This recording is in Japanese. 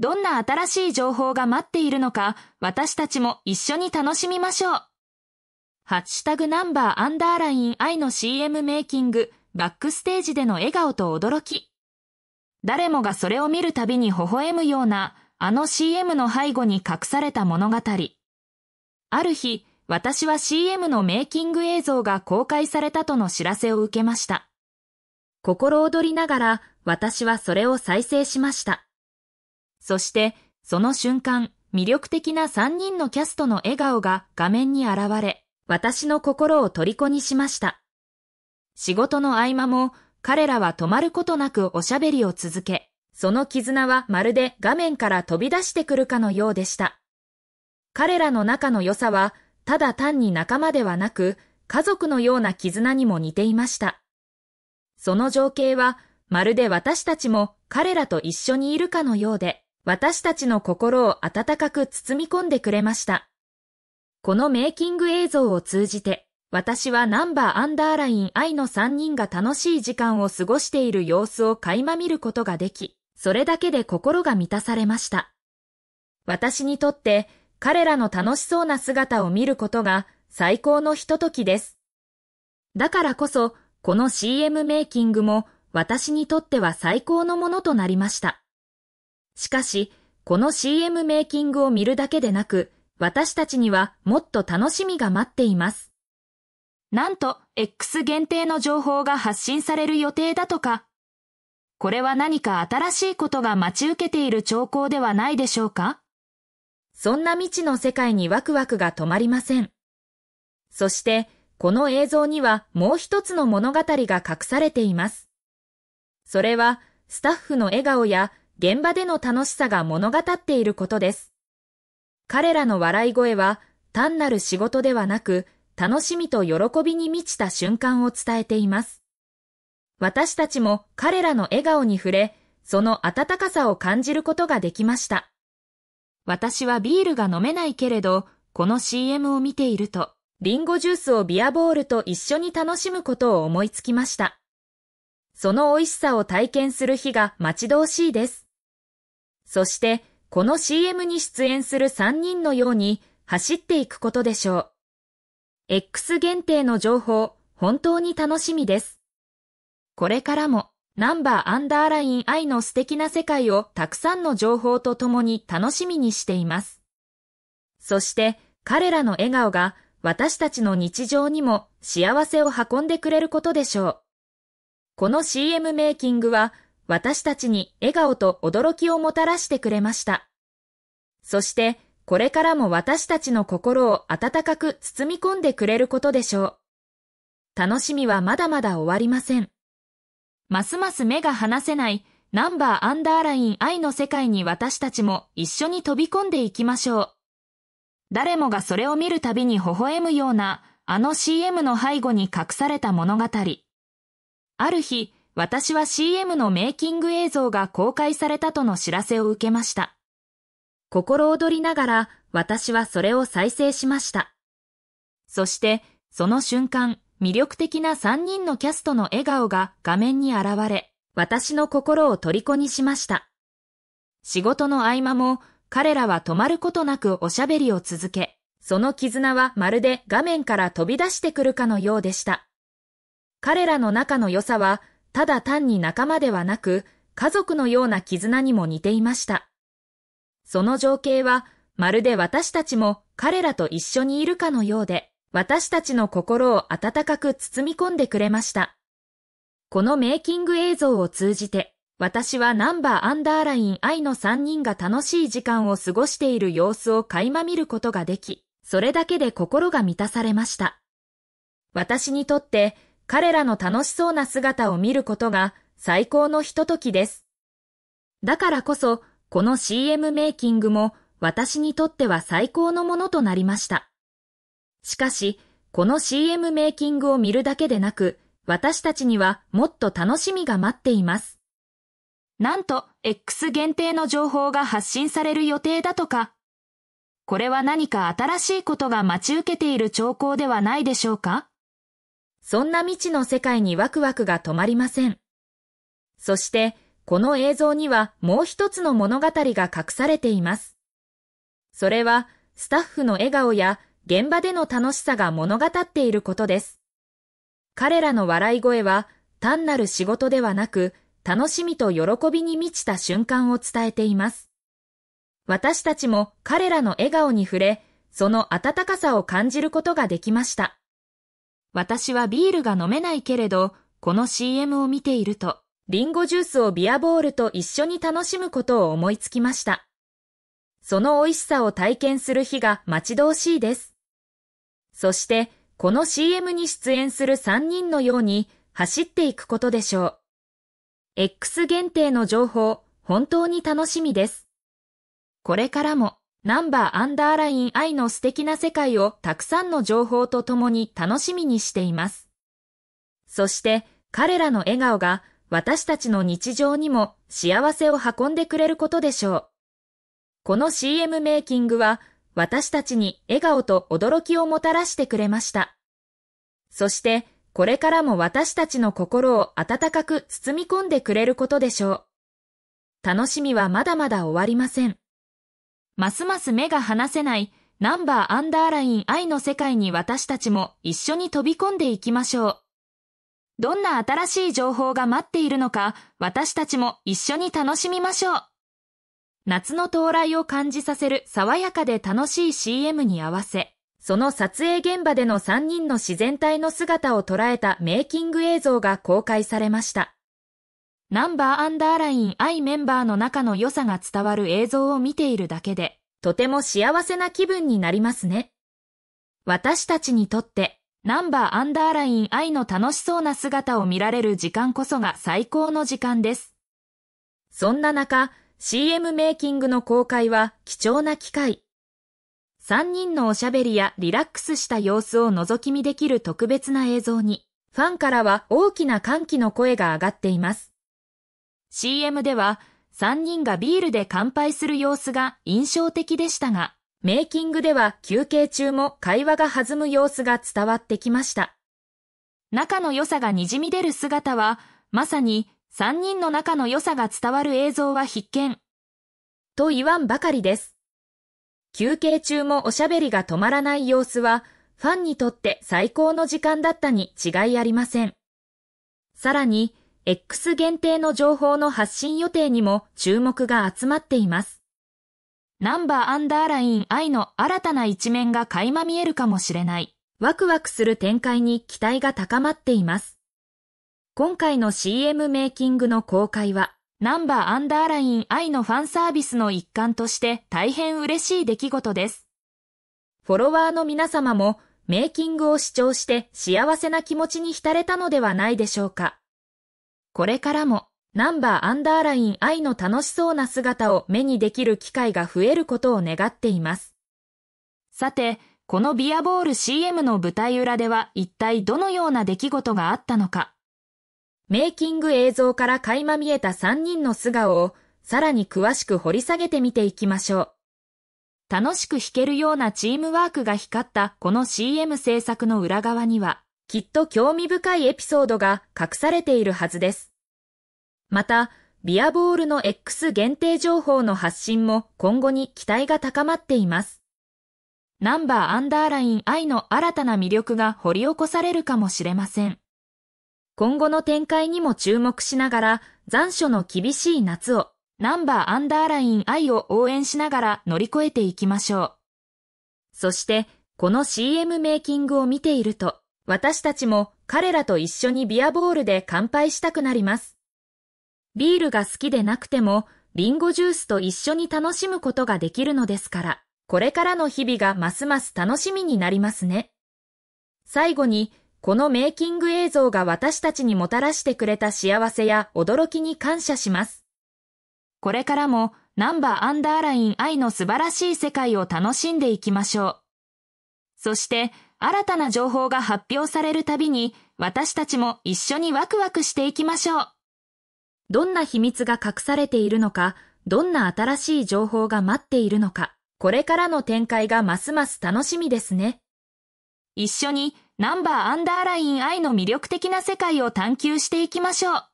どんな新しい情報が待っているのか、私たちも一緒に楽しみましょう。ハッシュタグナンバーアンダーライン愛の CM メイキング、バックステージでの笑顔と驚き。誰もがそれを見るたびに微笑むような、あの CM の背後に隠された物語。ある日、私は CM のメイキング映像が公開されたとの知らせを受けました。心躍りながら私はそれを再生しました。そしてその瞬間、魅力的な3人のキャストの笑顔が画面に現れ、私の心を虜にしました。仕事の合間も彼らは止まることなくおしゃべりを続け、その絆はまるで画面から飛び出してくるかのようでした。彼らの仲の良さは、ただ単に仲間ではなく、家族のような絆にも似ていました。その情景は、まるで私たちも彼らと一緒にいるかのようで、私たちの心を温かく包み込んでくれました。このメイキング映像を通じて、私はナンバーアンダーライン愛の3人が楽しい時間を過ごしている様子を垣間見ることができ、それだけで心が満たされました。私にとって彼らの楽しそうな姿を見ることが最高のひとときです。だからこそ、この CM メイキングも私にとっては最高のものとなりました。しかし、この CM メイキングを見るだけでなく、私たちにはもっと楽しみが待っています。なんと、X 限定の情報が発信される予定だとか。これは何か新しいことが待ち受けている兆候ではないでしょうかそんな未知の世界にワクワクが止まりません。そして、この映像にはもう一つの物語が隠されています。それは、スタッフの笑顔や現場での楽しさが物語っていることです。彼らの笑い声は単なる仕事ではなく、楽しみと喜びに満ちた瞬間を伝えています。私たちも彼らの笑顔に触れ、その温かさを感じることができました。私はビールが飲めないけれど、この CM を見ていると、リンゴジュースをビアボールと一緒に楽しむことを思いつきました。その美味しさを体験する日が待ち遠しいです。そして、この CM に出演する3人のように走っていくことでしょう。X 限定の情報、本当に楽しみです。これからも、ナンバーアンダーライン I の素敵な世界をたくさんの情報とともに楽しみにしています。そして、彼らの笑顔が私たちの日常にも幸せを運んでくれることでしょう。この CM メイキングは私たちに笑顔と驚きをもたらしてくれました。そして、これからも私たちの心を温かく包み込んでくれることでしょう。楽しみはまだまだ終わりません。ますます目が離せないナンバーアンダーライン愛の世界に私たちも一緒に飛び込んでいきましょう。誰もがそれを見るたびに微笑むようなあの CM の背後に隠された物語。ある日、私は CM のメイキング映像が公開されたとの知らせを受けました。心躍りながら私はそれを再生しました。そして、その瞬間、魅力的な3人のキャストの笑顔が画面に現れ、私の心を虜にしました。仕事の合間も彼らは止まることなくおしゃべりを続け、その絆はまるで画面から飛び出してくるかのようでした。彼らの仲の良さはただ単に仲間ではなく、家族のような絆にも似ていました。その情景は、まるで私たちも彼らと一緒にいるかのようで、私たちの心を温かく包み込んでくれました。このメイキング映像を通じて、私はナンバーアンダーライン愛の3人が楽しい時間を過ごしている様子を垣間見ることができ、それだけで心が満たされました。私にとって、彼らの楽しそうな姿を見ることが最高のひとときです。だからこそ、この CM メイキングも私にとっては最高のものとなりました。しかし、この CM メイキングを見るだけでなく、私たちにはもっと楽しみが待っています。なんと、X 限定の情報が発信される予定だとか、これは何か新しいことが待ち受けている兆候ではないでしょうかそんな未知の世界にワクワクが止まりません。そして、この映像にはもう一つの物語が隠されています。それは、スタッフの笑顔や現場での楽しさが物語っていることです。彼らの笑い声は、単なる仕事ではなく、楽しみと喜びに満ちた瞬間を伝えています。私たちも彼らの笑顔に触れ、その温かさを感じることができました。私はビールが飲めないけれど、この CM を見ていると、リンゴジュースをビアボールと一緒に楽しむことを思いつきました。その美味しさを体験する日が待ち遠しいです。そして、この CM に出演する3人のように走っていくことでしょう。X 限定の情報、本当に楽しみです。これからも。ナンバーアンダーライン愛の素敵な世界をたくさんの情報とともに楽しみにしています。そして彼らの笑顔が私たちの日常にも幸せを運んでくれることでしょう。この CM メイキングは私たちに笑顔と驚きをもたらしてくれました。そしてこれからも私たちの心を温かく包み込んでくれることでしょう。楽しみはまだまだ終わりません。ますます目が離せないナンバーアンダーライン愛の世界に私たちも一緒に飛び込んでいきましょう。どんな新しい情報が待っているのか、私たちも一緒に楽しみましょう。夏の到来を感じさせる爽やかで楽しい CM に合わせ、その撮影現場での3人の自然体の姿を捉えたメイキング映像が公開されました。ナンバーアンダーライン I メンバーの中の良さが伝わる映像を見ているだけで、とても幸せな気分になりますね。私たちにとって、ナンバーアンダーライン I の楽しそうな姿を見られる時間こそが最高の時間です。そんな中、CM メイキングの公開は貴重な機会。3人のおしゃべりやリラックスした様子を覗き見できる特別な映像に、ファンからは大きな歓喜の声が上がっています。CM では3人がビールで乾杯する様子が印象的でしたが、メイキングでは休憩中も会話が弾む様子が伝わってきました。仲の良さがにじみ出る姿は、まさに3人の仲の良さが伝わる映像は必見。と言わんばかりです。休憩中もおしゃべりが止まらない様子は、ファンにとって最高の時間だったに違いありません。さらに、X 限定の情報の発信予定にも注目が集まっています。ナンバーアンダーライン I の新たな一面が垣間見えるかもしれない。ワクワクする展開に期待が高まっています。今回の CM メイキングの公開は、ナンバーアンダーライン I のファンサービスの一環として大変嬉しい出来事です。フォロワーの皆様もメイキングを視聴して幸せな気持ちに浸れたのではないでしょうか。これからも、ナンバーアンダーライン愛の楽しそうな姿を目にできる機会が増えることを願っています。さて、このビアボール CM の舞台裏では一体どのような出来事があったのか。メイキング映像から垣間見えた3人の素顔をさらに詳しく掘り下げてみていきましょう。楽しく弾けるようなチームワークが光ったこの CM 制作の裏側には、きっと興味深いエピソードが隠されているはずです。また、ビアボールの X 限定情報の発信も今後に期待が高まっています。ナンバーアンダーライン I の新たな魅力が掘り起こされるかもしれません。今後の展開にも注目しながら、残暑の厳しい夏を、ナンバーアンダーライン I を応援しながら乗り越えていきましょう。そして、この CM メイキングを見ていると、私たちも彼らと一緒にビアボールで乾杯したくなります。ビールが好きでなくても、リンゴジュースと一緒に楽しむことができるのですから、これからの日々がますます楽しみになりますね。最後に、このメイキング映像が私たちにもたらしてくれた幸せや驚きに感謝します。これからも、ナンバーアンダーライン愛の素晴らしい世界を楽しんでいきましょう。そして、新たな情報が発表されるたびに、私たちも一緒にワクワクしていきましょう。どんな秘密が隠されているのか、どんな新しい情報が待っているのか、これからの展開がますます楽しみですね。一緒にナンバーアンダーライン愛の魅力的な世界を探求していきましょう。